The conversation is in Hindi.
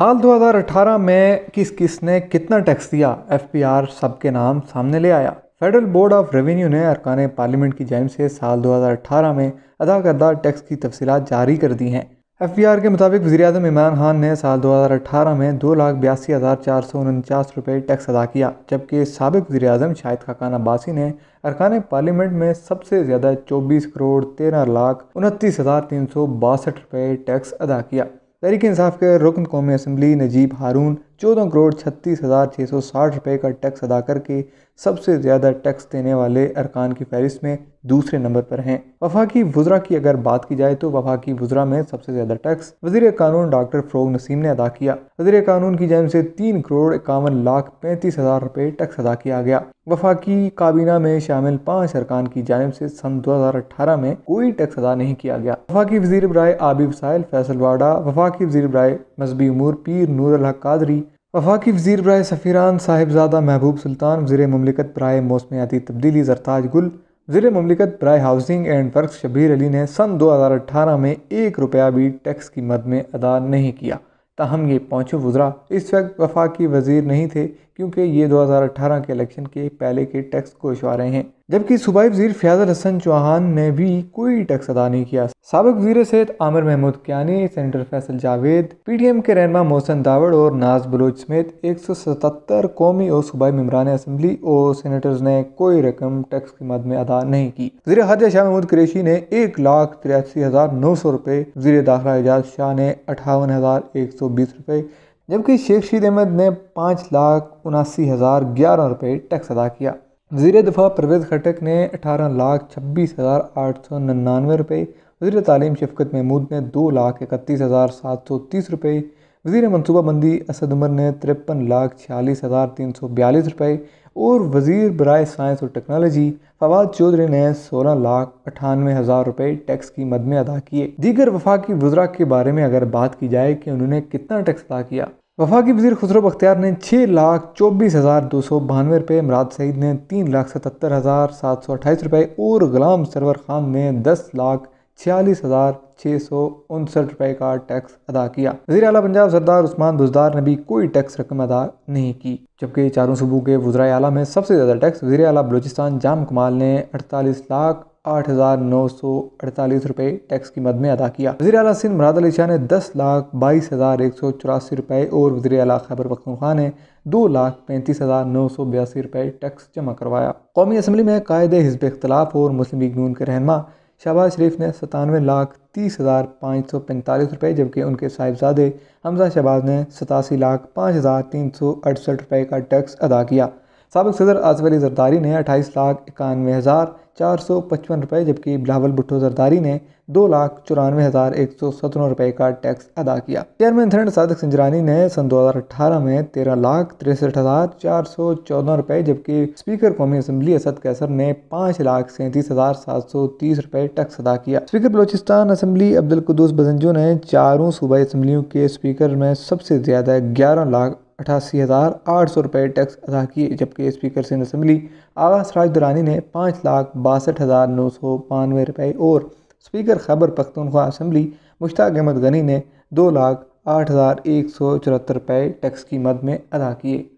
साल 2018 में किस किस ने कितना टैक्स दिया एफ पी आर सब के नाम सामने ले आया फेडरल बोर्ड ऑफ रेवेन्यू ने अरकान पार्लियामेंट की जानब से साल 2018 में अदा करदा टैक्स की तफसी जारी कर दी हैं एफ पी आर के मुताबिक वजी अजम इमरान खान ने साल 2018 में दो लाख बयासी हज़ार चार सौ उनचास रुपये टैक्स अदा किया जबकि सबक वजी अजम शाहिद खाकान अब्बासी ने अरकान पार्लियामेंट में सबसे ज़्यादा चौबीस करोड़ तेरह लाख उनतीस हज़ार तीन सौ बासठ रुपये टैक्स अदा किया तहरीक इंसाफ के रुकन कौमी असम्बली नजीब हारून चौदह करोड़ छत्तीस हज़ार छः सौ साठ रुपये का टैक्स अदा करके सबसे ज़्यादा टैक्स देने वाले अरकान की फहरिस्त में दूसरे नंबर पर हैं की वज्रा की अगर बात की जाए तो वफाकी वज्रा में सबसे ज़्यादा टैक्स वजीर कानून डॉक्टर फरोग नसीम ने अदा किया वजीर कानून की जैम से तीन करोड़ इक्यावन लाख पैंतीस हज़ार रुपये टैक्स अदा किया गया वफाकी काबीना में शामिल पाँच अरकान की जानब से सन 2018 में कोई टैक्स अदा नहीं किया गया वफाकी वजीर बरए आबिब साहिल फैसलवाड़ा वफाकी वजीर बरए मजहबी उमूर पीर नूर अल कादरी वफाक वजीर ब्राय सफ़ीरान साहिबजादा महबूब सुल्तान वजी ममलिकत ब्राय मौसमियाती तब्दीली जरताज गुल वजर ममलिकत ब्राय housing and work Shabbir Ali ने सन 2018 में एक रुपया भी टैक्स की मद में अदा नहीं किया ताहम ये पाँचों वज्रा इस वक्त वफाकी वजीर नहीं थे क्योंकि ये 2018 के इलेक्शन के पहले के टैक्स को इशारे हैं जबकि सूबाई वजीर फयाजल हसन चौहान ने भी कोई टैक्स अदा नहीं किया सबक वजीर सेहत Amir Mahmood Kiani senator Faisal Javed P T M के रहनमा मोहसन दावड़ और नाज बलोच समेत एक सौ सतहत्तर कौमी और सूबाई मम्बरान असम्बली और सेनेटर्स ने कोई रकम टैक्स की मद में अदा नहीं की वजी खारजा शाह महमूद क्रेशी ने एक लाख तिरासी हज़ार नौ सौ रुपये वजी दाखिला एजाज शाह ने अठावन हज़ार एक सौ बीस रुपये जबकि शेख शीद अहमद ने पाँच लाख उनासी हज़ार ग्यारह रुपये टैक्स अदा किया वजी दफ़ा परवेज़ खटक ने अठारह लाख छब्बीस हज़ार आठ सौ निन्यानवे रुपये वजीर तालीम शफकत महमूद ने दो लाख इकतीस हज़ार सात सौ तीस रुपये वजीर मनसूबाबंदी असद उमर ने तिरपन लाख छियालीस हज़ार तीन सौ बयालीस रुपये और वजीर बरए साइंस और टेक्नोलॉजी फवाद चौधरी ने सोलह लाख अठानवे हज़ार रुपये टैक्स की मद में अदा किए दीगर वफाकी वजरा के बारे में अगर बात की जाए कि उन्होंने कितना टैक्स अदा किया वफाकी वजीर खुसरो अख्तियार ने छः लाख चौबीस हज़ार दो सौ बानवे रुपये इमराद सईद ने तीन लाख सतहत्तर हज़ार सात सौ अट्ठाईस रुपये और गुलाम सरवर खान ने दस लाख छियालीस हजार छह सौ उनसठ रुपए का टैक्स अदा किया वजी अला पंजाब सरदार उस्मान बुजदार ने भी कोई टैक्स रकम अदा नहीं की जबकि चारों सूबों के वजरा अला में सबसे ज़्यादा टैक्स वजी अला बलोचिस्तान जाम कमाल ने अड़तालीस लाख आठ हज़ार नौ सौ अड़तालीस रुपए टैक्स की मद में अदा किया वजी अला सिंध मराद अली शाह ने दस लाख बाईस हज़ार एक सौ चौरासी रुपए और वजी अला खैबर पखनखा ने दो लाख पैंतीस हज़ार नौ सौ बयासी रुपये टैक्स जमा करवाया कौमी असम्बली में कायदे हिजब इख्तलाफ और मुस्लिम लीग नून के रहनमा शहबाज शरीफ ने सतानवे लाख तीस हज़ार पाँच सौ पैंतालीस रुपये जबकि उनके साहिबजादे हमजा शहबाज ने सतासी लाख पाँच हज़ार तीन सौ अड़सठ रुपये का टैक्स अदा किया सबक सदर आसफ़ अली जरदारी ने अट्ठाईस लाख इक्यानवे हज़ार चार सौ पचपन रुपये जबकि बिलावल भुट्टो जरदारी ने दो लाख चौरानवे हज़ार एक सौ सत्रह रुपये का टैक्स अदा किया चेयरमैन थ्रेंड सादक सिंजरानी ने सन दो हजार अठारह में तेरह लाख तिरसठ हज़ार चार सौ चौदह रुपये जबकि स्पीकर कौमी असम्बली असद कैसर ने पाँच लाख सैंतीस हज़ार सात सौ तीस रुपये टैक्स अदा किया स्पीकर बलोचिस्तान असम्बली अब्दुल कुदूस ने चारों सूबाई असम्बलियों के स्पीकर में सबसे ज़्यादा ग्यारह लाख अठासी हज़ार आठ सौ रुपये टैक्स अदा किए जबकि स्पीकर सिंध असम्बली आगा सराज दुरानी ने पाँच लाख बासठ हज़ार नौ सौ बानवे रुपये और स्पीकर खैबर पख्तनख्वा असम्बली मुश्ताक अहमद गनी ने दो लाख आठ हज़ार एक सौ चौहत्तर रुपये टैक्स की मद में अदा किए